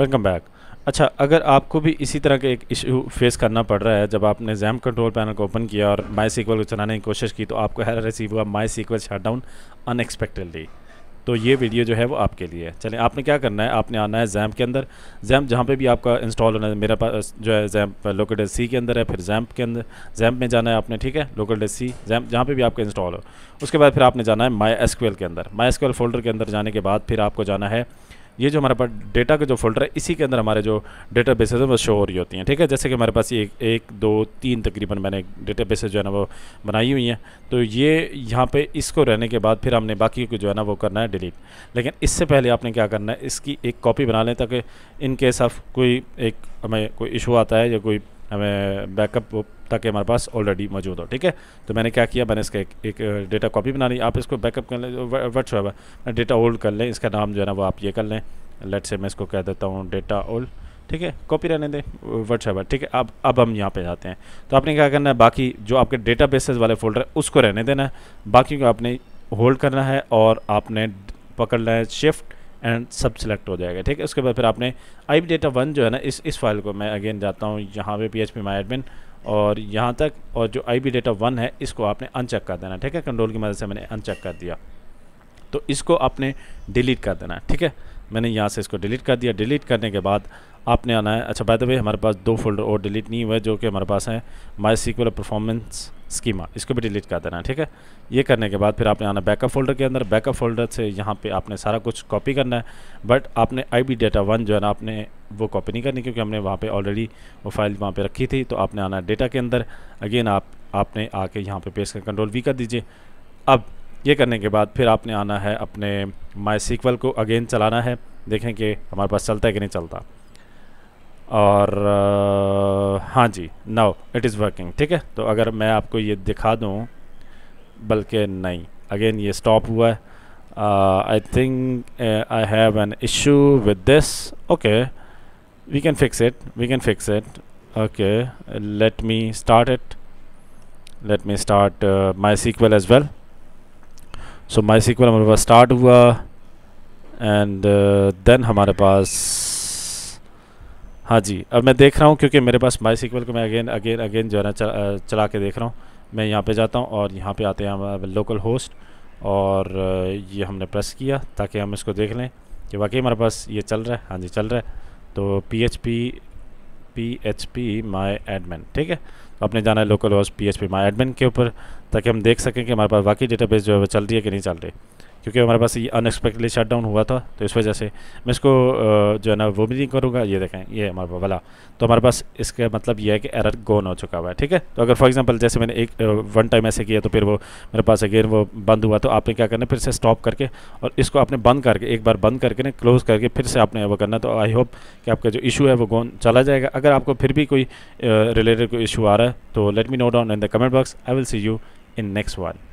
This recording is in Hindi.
वेलकम बैक अच्छा अगर आपको भी इसी तरह का एक इशू फेस करना पड़ रहा है जब आपने जैम कंट्रोल पैनल को ओपन किया और माई सीक्वल को चलाने की कोशिश की तो आपको हैर रिसीव हुआ माई सीक्वल डाउन अनएक्सपेक्टेडली तो ये वीडियो जो है वो आपके लिए है चलें आपने क्या करना है आपने आना है जैम्प के अंदर जैम्प जहाँ पे भी आपका इंस्टॉल होना है मेरा पास जो है जैम्प लोकेटेड सी के अंदर है फिर जैम्प के अंदर जैम्प में जाना है आपने ठीक है लोकेटेड सी जैम्प जहाँ पे भी आपका इंस्टॉल हो उसके बाद फिर आपने जाना है माई एस के अंदर माई एस फोल्डर के अंदर जाने के बाद फिर आपको जाना है ये जो हमारे पास डेटा का जो फोल्डर है इसी के अंदर हमारे जो डेटा बेसेज हैं वो शो हो रही होती हैं ठीक है जैसे कि हमारे पास एक एक दो तीन तकरीबन मैंने डेटा बेसेज जो है ना वो बनाई हुई हैं तो ये यहाँ पे इसको रहने के बाद फिर हमने बाकी को जो है ना वो करना है डिलीट लेकिन इससे पहले आपने क्या करना है इसकी एक कॉपी बना लें ताकि इनकेस ऑफ कोई एक हमें कोई इशू आता है या कोई हमें बैकअप ताकि हमारे पास ऑलरेडी मौजूद हो ठीक है तो मैंने क्या किया मैंने इसका एक, एक डेटा कॉपी बना ली आप इसको बैकअप कर लें वट है डेटा होल्ड कर लें इसका नाम जो है ना वो आप ये कर लें लेट से मैं इसको कह देता हूँ डेटा ओल्ड ठीक है कॉपी रहने दें व्हाट्सएप ठीक है अब अब हम यहाँ पे जाते हैं तो आपने क्या करना है बाकी जो आपके डेटा वाले फोल्डर है उसको रहने देना है बाकी को आपने होल्ड करना है और आपने पकड़ना है शिफ्ट एंड सब सेलेक्ट हो जाएगा ठीक है उसके बाद फिर आपने आई डेटा वन जो है ना इस इस फाइल को मैं अगेन जाता हूँ यहाँ पे P H P my admin और यहाँ तक और जो आई बी डेटा वन है इसको आपने अनचेक कर देना ठीक है कंट्रोल की मदद से मैंने अनचेक कर दिया तो इसको आपने डिलीट कर देना ठीक है मैंने यहाँ से इसको डिलीट कर दिया डिलीट करने के बाद आपने आना है अच्छा बाय द वे हमारे पास दो फोल्डर और डिलीट नहीं हुए जो कि हमारे पास हैं माई सीक्वल परफॉर्मेंस स्कीमा इसको भी डिलीट कर देना है ठीक है ये करने के बाद फिर आपने आना बैकअप फोल्डर के अंदर बैकअप फोल्डर से यहाँ पे आपने सारा कुछ कॉपी करना है बट आपने आई बी डेटा वन जो है ना आपने वो कॉपी नहीं करनी क्योंकि हमने वहाँ पे ऑलरेडी वो फाइल वहाँ पे रखी थी तो आपने आना डेटा के अंदर अगेन आप आपने आके यहाँ पे पेस्ट कर कंट्रोल वी कर दीजिए अब ये करने के बाद फिर आपने आना है अपने माई सीक्वल को अगेन चलाना है देखें कि हमारे पास चलता है कि नहीं चलता और आ, हाँ जी नाउ इट इज़ वर्किंग ठीक है तो अगर मैं आपको ये दिखा दूँ बल्कि नहीं अगेन ये स्टॉप हुआ है I think I have an issue with this okay we can fix it we can fix it okay let me start it let me start MySQL as well so MySQL हमारे पास स्टार्ट हुआ एंड देन uh, हमारे पास हाँ जी अब मैं देख रहा हूँ क्योंकि मेरे पास माई सीक्वल को मैं अगेन अगेन अगेन जो है ना uh, चला, के देख रहा हूँ मैं यहाँ पे जाता हूँ और यहाँ पे आते हैं लोकल होस्ट और uh, ये हमने प्रेस किया ताकि हम इसको देख लें कि वाकई हमारे पास ये चल रहा है हाँ जी चल रहा है तो P H P P H P my admin ठीक है तो आपने जाना है local host P H P my admin के ऊपर ताकि हम देख सकें कि हमारे पास वाकई डेटाबेस जो है वो चल रही है कि नहीं चल रही क्योंकि हमारे पास ये अनएक्सपेक्टेडली शट डाउन हुआ था तो इस वजह से मैं इसको जो है ना वो भी नहीं करूँगा ये देखें ये हमारे पास वाला तो हमारे पास इसका मतलब ये है कि एरर गोन हो चुका हुआ है ठीक है तो अगर फॉर एग्जांपल जैसे मैंने एक वन टाइम ऐसे किया तो फिर वो मेरे पास अगेन वो बंद हुआ तो आपने क्या करना फिर से स्टॉप करके और इसको आपने बंद करके एक बार बंद करके ना क्लोज़ करके फिर से आपने वो करना तो आई होप कि आपका जो इशू है वो गोन चला जाएगा अगर आपको फिर भी कोई रिलेटेड कोई इशू आ रहा है तो let me know down in the comment box I will see you in next one